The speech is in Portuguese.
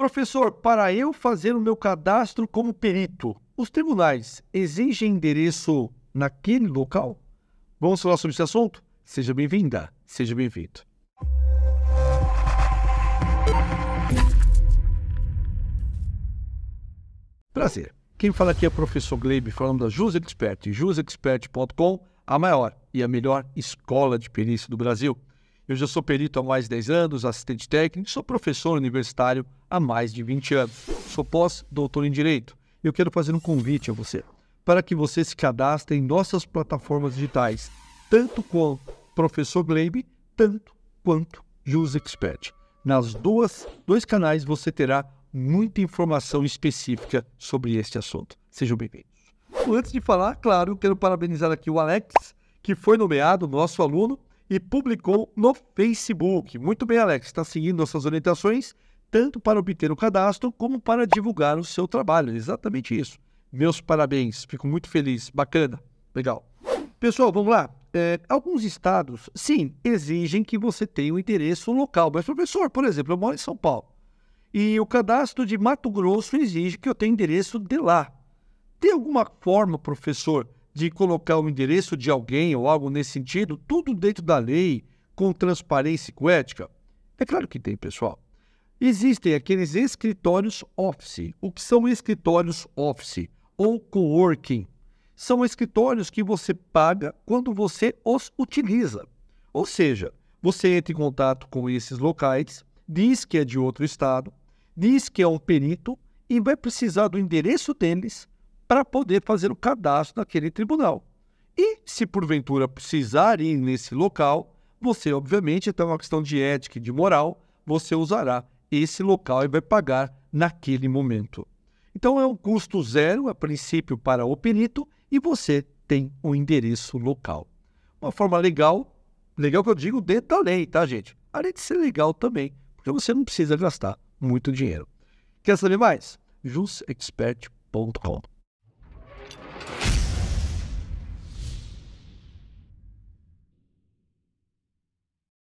Professor, para eu fazer o meu cadastro como perito, os tribunais exigem endereço naquele local? Vamos falar sobre esse assunto? Seja bem-vinda, seja bem-vindo. Prazer. Quem fala aqui é o professor Gleibe, falando da Jus Expert, jusexpert.com, a maior e a melhor escola de perícia do Brasil. Eu já sou perito há mais de 10 anos, assistente técnico, sou professor universitário há mais de 20 anos. Sou pós-doutor em Direito. Eu quero fazer um convite a você para que você se cadastre em nossas plataformas digitais, tanto com Professor Glebe, tanto quanto JusExpert. Nas duas dois canais você terá muita informação específica sobre este assunto. Sejam bem-vindos. Antes de falar, claro, eu quero parabenizar aqui o Alex, que foi nomeado nosso aluno e publicou no Facebook. Muito bem, Alex, está seguindo nossas orientações, tanto para obter o cadastro como para divulgar o seu trabalho. Exatamente isso. Meus parabéns, fico muito feliz. Bacana, legal. Pessoal, vamos lá. É, alguns estados, sim, exigem que você tenha o um endereço local. Mas, professor, por exemplo, eu moro em São Paulo. E o cadastro de Mato Grosso exige que eu tenha endereço de lá. Tem alguma forma, professor, de colocar o endereço de alguém ou algo nesse sentido, tudo dentro da lei, com transparência e com ética? É claro que tem, pessoal. Existem aqueles escritórios office. O que são escritórios office ou coworking? São escritórios que você paga quando você os utiliza. Ou seja, você entra em contato com esses locais, diz que é de outro estado, diz que é um perito e vai precisar do endereço deles para poder fazer o cadastro naquele tribunal. E se porventura precisar ir nesse local, você, obviamente, até então, uma questão de ética e de moral, você usará esse local e vai pagar naquele momento. Então é um custo zero a princípio para o perito e você tem o um endereço local. Uma forma legal, legal que eu digo dentro da lei, tá, gente? Além de ser legal também, porque você não precisa gastar muito dinheiro. Quer saber mais? jusexpert.com